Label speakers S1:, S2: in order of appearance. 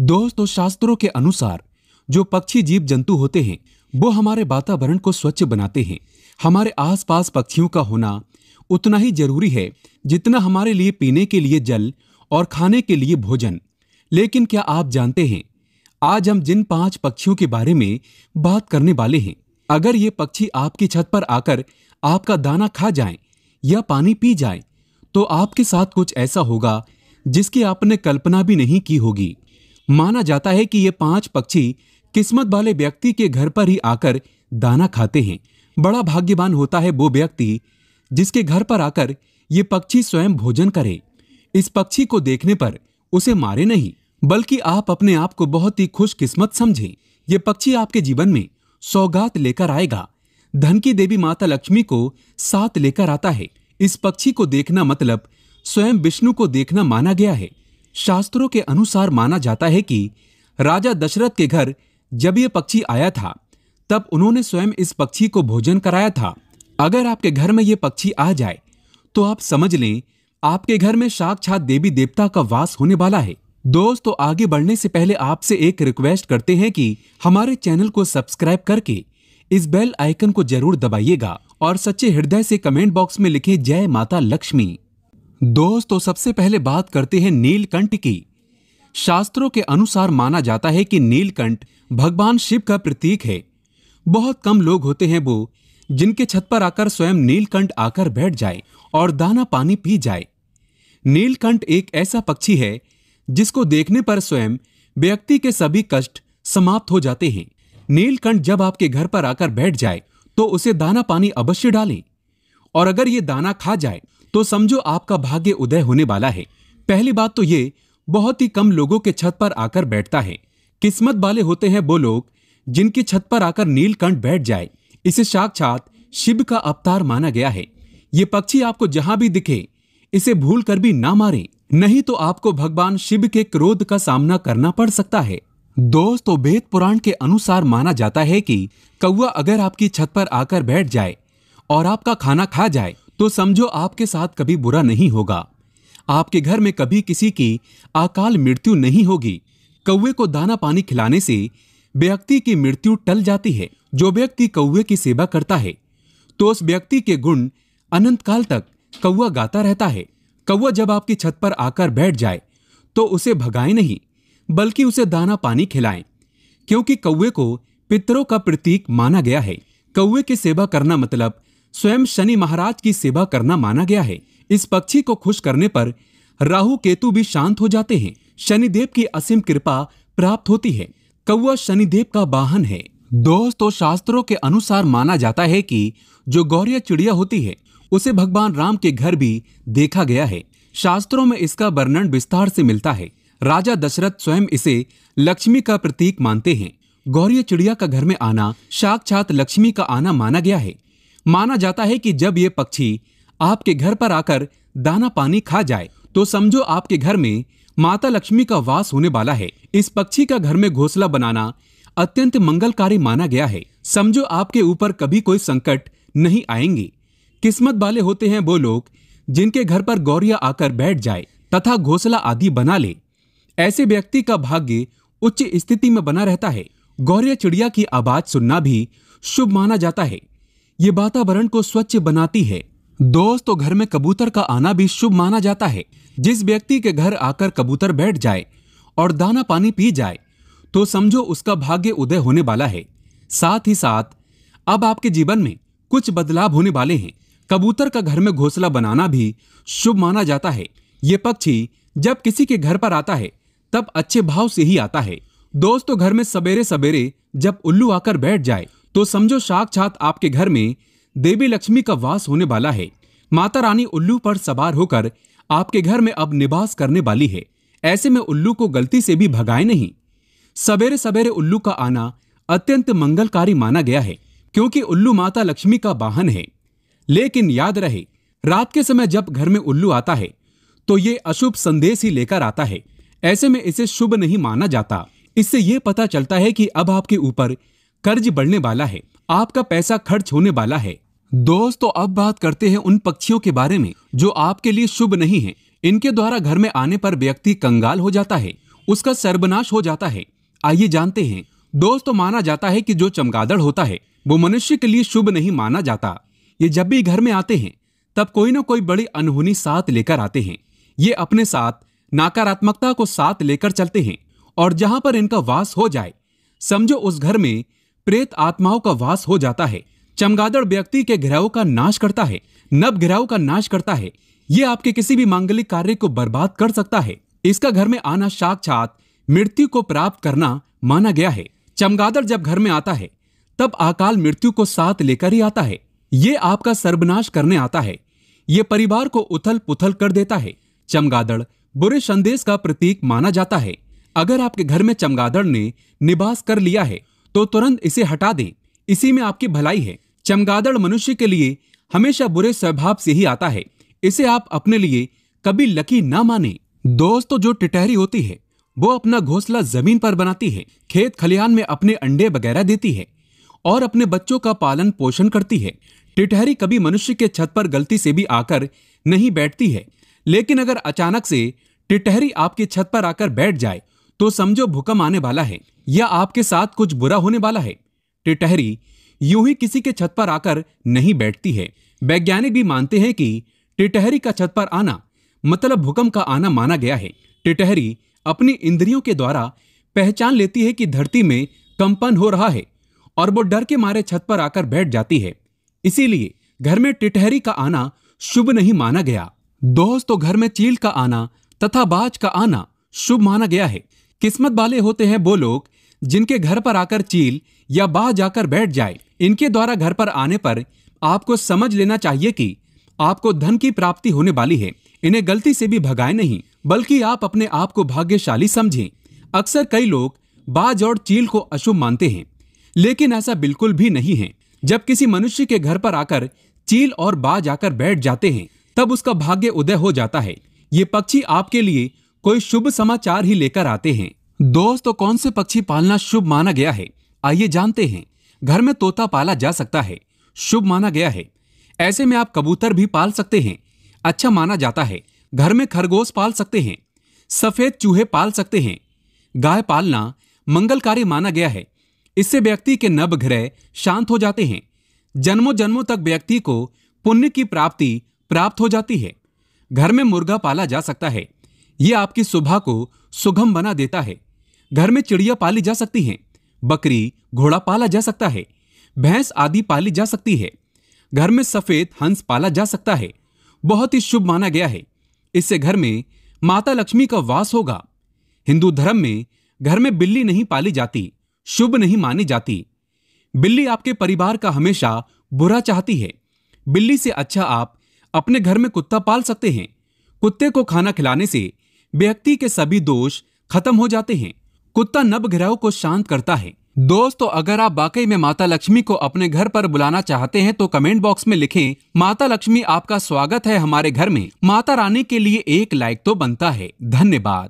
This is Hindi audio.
S1: दोस्तों शास्त्रों के अनुसार जो पक्षी जीव जंतु होते हैं वो हमारे वातावरण को स्वच्छ बनाते हैं हमारे आसपास पक्षियों का होना उतना ही जरूरी है जितना हमारे लिए पीने के लिए जल और खाने के लिए भोजन लेकिन क्या आप जानते हैं आज हम जिन पांच पक्षियों के बारे में बात करने वाले हैं अगर ये पक्षी आपकी छत पर आकर आपका दाना खा जाए या पानी पी जाए तो आपके साथ कुछ ऐसा होगा जिसकी आपने कल्पना भी नहीं की होगी माना जाता है कि ये पांच पक्षी किस्मत वाले व्यक्ति के घर पर ही आकर दाना खाते हैं बड़ा भाग्यवान होता है वो व्यक्ति जिसके घर पर आकर ये पक्षी स्वयं भोजन करे इस पक्षी को देखने पर उसे मारे नहीं बल्कि आप अपने आप को बहुत ही खुशकिस्मत समझें ये पक्षी आपके जीवन में सौगात लेकर आएगा धन की देवी माता लक्ष्मी को साथ लेकर आता है इस पक्षी को देखना मतलब स्वयं विष्णु को देखना माना गया है शास्त्रों के अनुसार माना जाता है कि राजा दशरथ के घर जब यह पक्षी आया था तब उन्होंने स्वयं इस पक्षी को भोजन कराया था अगर आपके घर में ये पक्षी आ जाए तो आप समझ लें आपके घर में साक्षात देवी देवता का वास होने वाला है दोस्त तो आगे बढ़ने से पहले आपसे एक रिक्वेस्ट करते हैं कि हमारे चैनल को सब्सक्राइब करके इस बेल आइकन को जरूर दबाइएगा और सच्चे हृदय से कमेंट बॉक्स में लिखें जय माता लक्ष्मी दोस्तों तो सबसे पहले बात करते हैं नीलकंठ की शास्त्रों के अनुसार माना जाता है कि नीलकंठ भगवान शिव का प्रतीक है बहुत कम लोग होते हैं वो जिनके छत पर आकर स्वयं नीलकंठ आकर बैठ जाए और दाना पानी पी जाए नीलकंठ एक ऐसा पक्षी है जिसको देखने पर स्वयं व्यक्ति के सभी कष्ट समाप्त हो जाते हैं नीलकंठ जब आपके घर पर आकर बैठ जाए तो उसे दाना पानी अवश्य डालें और अगर ये दाना खा जाए तो समझो आपका भाग्य उदय होने वाला है पहली बात तो ये बहुत ही कम लोगों के छत पर आकर बैठता है किस्मत वाले होते हैं वो लोग जिनकी छत पर आकर नीलकंठ बैठ जाए इसे साक्षात शिव का अवतार माना गया है ये पक्षी आपको जहां भी दिखे इसे भूल कर भी ना मारे नहीं तो आपको भगवान शिव के क्रोध का सामना करना पड़ सकता है दोस्तों तो वेद पुराण के अनुसार माना जाता है कि कौआ अगर आपकी छत पर आकर बैठ जाए और आपका खाना खा जाए तो समझो आपके साथ कभी बुरा नहीं होगा आपके घर में कभी किसी की अकाल मृत्यु नहीं होगी कौए को दाना पानी खिलाने से व्यक्ति की मृत्यु टल जाती है जो व्यक्ति कौए की सेवा करता है तो उस व्यक्ति के गुण अनंत काल तक कौआ गाता रहता है कौआ जब आपकी छत पर आकर बैठ जाए तो उसे भगाए नहीं बल्कि उसे दाना पानी खिलाएं क्योंकि कौए को पितरों का प्रतीक माना गया है कौए की सेवा करना मतलब स्वयं शनि महाराज की सेवा करना माना गया है इस पक्षी को खुश करने पर राहु केतु भी शांत हो जाते हैं शनिदेव की असीम कृपा प्राप्त होती है कौआ शनिदेव का वाहन है दोस्तों शास्त्रों के अनुसार माना जाता है कि जो गौरिया चिड़िया होती है उसे भगवान राम के घर भी देखा गया है शास्त्रों में इसका वर्णन विस्तार से मिलता है राजा दशरथ स्वयं इसे लक्ष्मी का प्रतीक मानते हैं गौरी चिड़िया का घर में आना साक्षात लक्ष्मी का आना माना गया है माना जाता है कि जब ये पक्षी आपके घर पर आकर दाना पानी खा जाए तो समझो आपके घर में माता लक्ष्मी का वास होने वाला है इस पक्षी का घर में घोसला बनाना अत्यंत मंगलकारी माना गया है समझो आपके ऊपर कभी कोई संकट नहीं आएंगे किस्मत वाले होते हैं वो लोग जिनके घर पर गौरिया आकर बैठ जाए तथा घोसला आदि बना ले ऐसे व्यक्ति का भाग्य उच्च स्थिति में बना रहता है गौरिया चिड़िया की आवाज सुनना भी शुभ माना जाता है ये वातावरण को स्वच्छ बनाती है दोस्तों तो घर में कबूतर का आना भी शुभ माना जाता है जिस व्यक्ति के घर आकर कबूतर बैठ जाए और दाना पानी पी जाए तो समझो उसका भाग्य उदय होने वाला है साथ ही साथ अब आपके जीवन में कुछ बदलाव होने वाले हैं कबूतर का घर में घोसला बनाना भी शुभ माना जाता है ये पक्षी जब किसी के घर पर आता है तब अच्छे भाव से ही आता है दोस्तों तो घर में सवेरे सवेरे जब उल्लू आकर बैठ जाए तो समझो साक्षात आपके घर में देवी लक्ष्मी का वास होने वाला है माता रानी उल्लू पर सवार होकर आपके घर में अब निवास करने वाली है ऐसे में उल्लू को गलती से भी भगाए नहीं सवेरे सवेरे उल्लू का आना अत्यंत मंगलकारी माना गया है क्योंकि उल्लू माता लक्ष्मी का वाहन है लेकिन याद रहे रात के समय जब घर में उल्लू आता है तो ये अशुभ संदेश ही लेकर आता है ऐसे में इसे शुभ नहीं माना जाता इससे ये पता चलता है कि अब आपके ऊपर कर्ज बढ़ने वाला है आपका पैसा खर्च होने वाला है दोस्त तो अब बात करते हैं उन पक्षियों के बारे में जो आपके लिए शुभ नहीं है इनके द्वारा घर में आने पर व्यक्ति कंगाल हो जाता है उसका सर्वनाश हो जाता है आइए जानते हैं दोस्त तो माना जाता है कि जो चमगादड़ होता है वो मनुष्य के लिए शुभ नहीं माना जाता ये जब भी घर में आते हैं तब कोई ना कोई बड़ी अनहोनी साथ लेकर आते हैं ये अपने साथ नकारात्मकता को साथ लेकर चलते हैं और जहां पर इनका वास हो जाए समझो उस घर में प्रेत आत्माओं का वास हो जाता है चमगादड़ व्यक्ति के ग्रहों का नाश करता है नव ग्रहों का नाश करता है ये आपके किसी भी मांगलिक कार्य को बर्बाद कर सकता है इसका घर में आना साक्षात मृत्यु को प्राप्त करना माना गया है चमगादड़ जब घर में आता है तब अकाल मृत्यु को साथ लेकर ही आता है ये आपका सर्वनाश करने आता है ये परिवार को उथल पुथल कर देता है चमगादड़ बुरे संदेश का प्रतीक माना जाता है अगर आपके घर में चमगादड़ ने निवास कर लिया है तो तुरंत इसे हटा दें इसी में आपकी भलाई है चमगादड़ मनुष्य के लिए हमेशा बुरे स्वभाव से ही आता है इसे आप अपने लिए कभी लकी ना माने दोस्तों जो टिटहरी होती है वो अपना घोंसला जमीन पर बनाती है खेत खलिहान में अपने अंडे वगैरह देती है और अपने बच्चों का पालन पोषण करती है टिटहरी कभी मनुष्य के छत पर गलती से भी आकर नहीं बैठती है लेकिन अगर अचानक से टिटहरी आपकी छत पर आकर बैठ जाए तो समझो भूकंप आने वाला है या आपके साथ कुछ बुरा होने वाला है टिटहरी यूं ही किसी के छत पर आकर नहीं बैठती है वैज्ञानिक भी मानते हैं कि टिटहरी का छत पर आना मतलब भूकंप का आना माना गया है टिटहरी अपनी इंद्रियों के द्वारा पहचान लेती है कि धरती में कंपन हो रहा है और वो डर के मारे छत पर आकर बैठ जाती है इसीलिए घर में टिटहरी का आना शुभ नहीं माना गया दोस्तों तो घर में चील का आना तथा बाज का आना शुभ माना गया है किस्मत वाले होते हैं वो लोग जिनके घर पर आकर चील या बाह जाकर बैठ जाए इनके द्वारा घर पर आने पर आपको समझ लेना चाहिए कि आपको धन की प्राप्ति होने वाली है इन्हें गलती से भी भगाए नहीं बल्कि आप अपने आप को भाग्यशाली समझें अक्सर कई लोग बाज और चील को अशुभ मानते हैं लेकिन ऐसा बिल्कुल भी नहीं है जब किसी मनुष्य के घर पर आकर चील और बाज आकर बैठ जाते हैं तब उसका भाग्य उदय हो जाता है ये पक्षी आपके लिए कोई शुभ समाचार ही लेकर आते हैं दोस्त तो कौन से पक्षी पालना शुभ माना गया है आइए जानते हैं घर में तोता पाला जा सकता है शुभ माना गया है ऐसे में आप कबूतर भी पाल सकते हैं अच्छा माना जाता है घर में खरगोश पाल सकते हैं सफेद चूहे पाल सकते हैं गाय पालना मंगलकारी माना गया है इससे व्यक्ति के नव ग्रह शांत हो जाते हैं जन्मों जन्मों तक व्यक्ति को पुण्य की प्राप्ति प्राप्त हो जाती है घर में मुर्गा पाला जा सकता है ये आपकी सुबह को सुगम बना देता है घर में चिड़िया पाली जा सकती हैं बकरी घोड़ा पाला जा सकता है भैंस आदि पाली जा सकती है घर में सफेद हंस पाला जा सकता है बहुत ही शुभ माना गया है इससे घर में माता लक्ष्मी का वास होगा हिंदू धर्म में घर में बिल्ली नहीं पाली जाती शुभ नहीं मानी जाती बिल्ली आपके परिवार का हमेशा बुरा चाहती है बिल्ली से अच्छा आप अपने घर में कुत्ता पाल सकते हैं कुत्ते को खाना खिलाने से व्यक्ति के सभी दोष खत्म हो जाते हैं कुत्ता नवग्रहों को शांत करता है दोस्तों तो अगर आप वाकई में माता लक्ष्मी को अपने घर पर बुलाना चाहते हैं तो कमेंट बॉक्स में लिखें माता लक्ष्मी आपका स्वागत है हमारे घर में माता रानी के लिए एक लाइक तो बनता है धन्यवाद